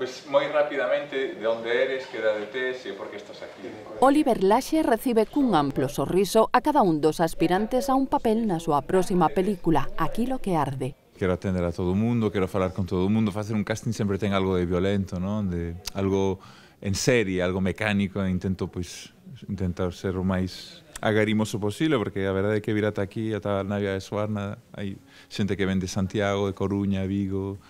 Pues moi rapidamente, de onde eres, que edade tes e por que estás aquí. Oliver Laxe recibe cun amplo sorriso a cada un dos aspirantes a un papel na súa próxima película, Aquilo que arde. Quero atender a todo mundo, quero falar con todo mundo, facer un casting sempre ten algo de violento, non? De algo en serie, algo mecánico, intento pois intentar ser o máis agarimoso posible, porque a verdade é que vir ata aquí, ata a Navia de Suarna, hai xente que vende Santiago, de Coruña, Vigo,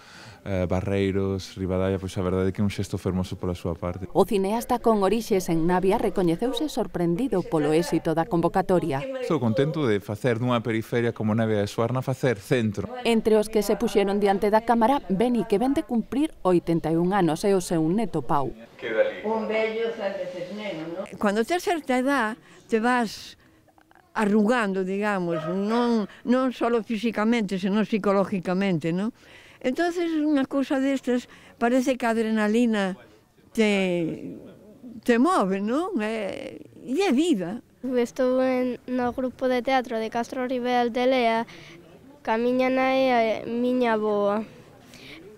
eh, Barreiros, Rivadaia, pois a verdade é que é un xesto fermoso pola súa parte. O cineasta con orixes en Navia recoñeceuse sorprendido polo éxito da convocatoria. Estou contento de facer nunha periferia como Navia de Suarna facer centro. Entre os que se puxeron diante da cámara, Beni, que vende cumprir 81 anos e o seu neto Pau. Un bello cerveces neno, non? Cando tes certa edad, te vas arrugando, digamos, non, non só físicamente, senón psicológicamente, non? entonces unha cousa destas parece que a adrenalina te, te move, non? E, eh, e é vida. Estou en, no grupo de teatro de Castro Rivel de Lea, que a miña nai é eh, miña boa.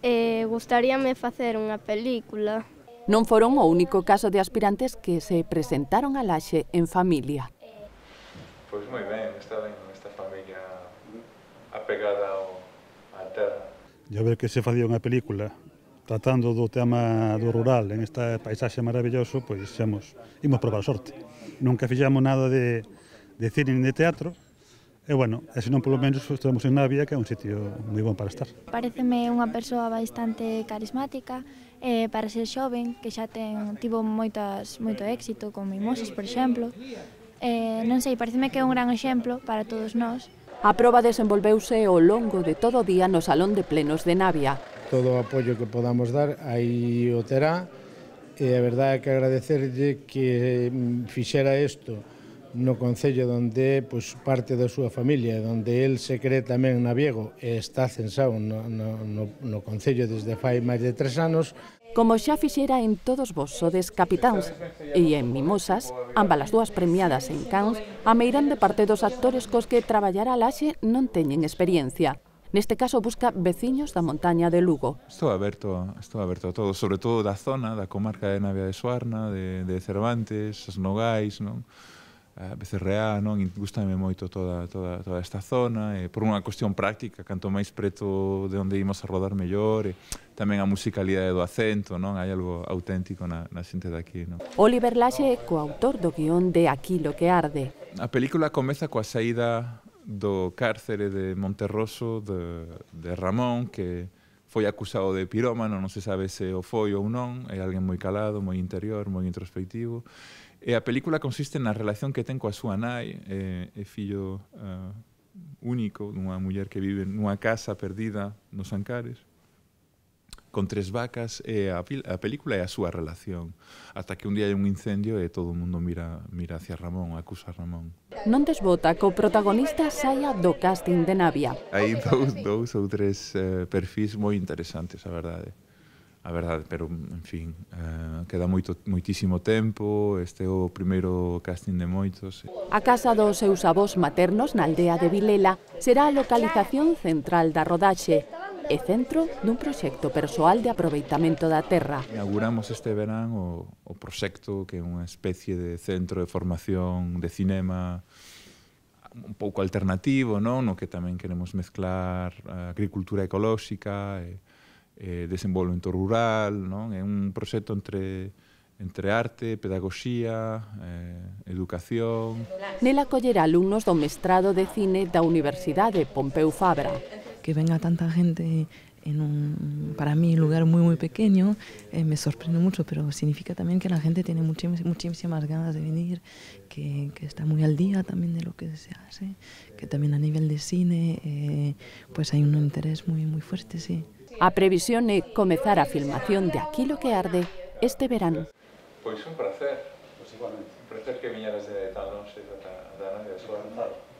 E eh, gustaríame facer unha película. Non foron o único caso de aspirantes que se presentaron a Laxe en familia. Pois moi ben, está ben esta familia apegada ao, á terra. Ya a ver que se facía unha película tratando do tema do rural en esta paisaxe maravilloso, pois xamos, imos probar a sorte. Nunca fixamos nada de, de cine nin de teatro, E bueno, e senón polo menos estamos en Navia, que é un sitio moi bon para estar. Pareceme unha persoa bastante carismática, eh, para ser xoven, que xa ten tivo moitas, moito éxito con mimosas, por exemplo. Eh, non sei, pareceme que é un gran exemplo para todos nós, A proba desenvolveuse ao longo de todo o día no Salón de Plenos de Navia. Todo o apoio que podamos dar, aí o terá, e a verdade é que agradecerlle que mm, fixera isto no Concello donde pois, parte da súa familia, donde el se cree tamén naviego e está censado no, no, no, no Concello desde fai máis de tres anos. Como xa fixera en todos vos sodes capitáns e en Mimosas, ambas as dúas premiadas en Cannes, a de parte dos actores cos que traballará Laxe non teñen experiencia. Neste caso busca veciños da montaña de Lugo. Estou aberto, estou aberto a todo, sobre todo da zona, da comarca de Navia de Suarna, de, de Cervantes, as Nogais, non? Eh, a Becerreá, non? Gústame moito toda, toda, toda esta zona, e eh, por unha cuestión práctica, canto máis preto de onde imos a rodar mellor, e tamén a musicalidade do acento, non? Hai algo auténtico na, na xente daqui, non? Oliver Laxe é coautor do guión de Aquilo que arde. A película comeza coa saída do cárcere de Monterroso de, de Ramón, que foi acusado de pirómano, non se sabe se o foi ou non, é alguén moi calado, moi interior, moi introspectivo. E a película consiste na relación que ten coa súa nai, é, é fillo uh, único dunha muller que vive nunha casa perdida nos Ancares con tres vacas e a, a película e a súa relación. Ata que un día hai un incendio e todo o mundo mira, mira hacia Ramón, acusa a Ramón. Non desbota que o protagonista saia do casting de Navia. Hai dous, dous ou tres eh, perfis moi interesantes, a verdade. A verdade, pero, en fin, eh, queda moito, moitísimo tempo, este é o primeiro casting de moitos. A casa dos seus avós maternos na aldea de Vilela será a localización central da rodaxe, e centro dun proxecto persoal de aproveitamento da terra. Inauguramos este verán o, o proxecto que é unha especie de centro de formación de cinema un pouco alternativo, non? no que tamén queremos mezclar a eh, agricultura ecolóxica e, e desenvolvemento rural, non? é un proxecto entre entre arte, pedagogía, eh, educación... Nela collera alumnos do mestrado de cine da Universidade Pompeu Fabra. que venga tanta gente en un, para mí, lugar muy, muy pequeño, eh, me sorprende mucho, pero significa también que la gente tiene muchísimas, muchísimas ganas de venir, que, que, está muy al día también de lo que se hace, que también a nivel de cine, eh, pues hay un interés muy, muy fuerte, sí. A previsión de comenzar a filmación de Aquí lo que arde este verano. Pues un placer, un placer que vinieras de de, la de,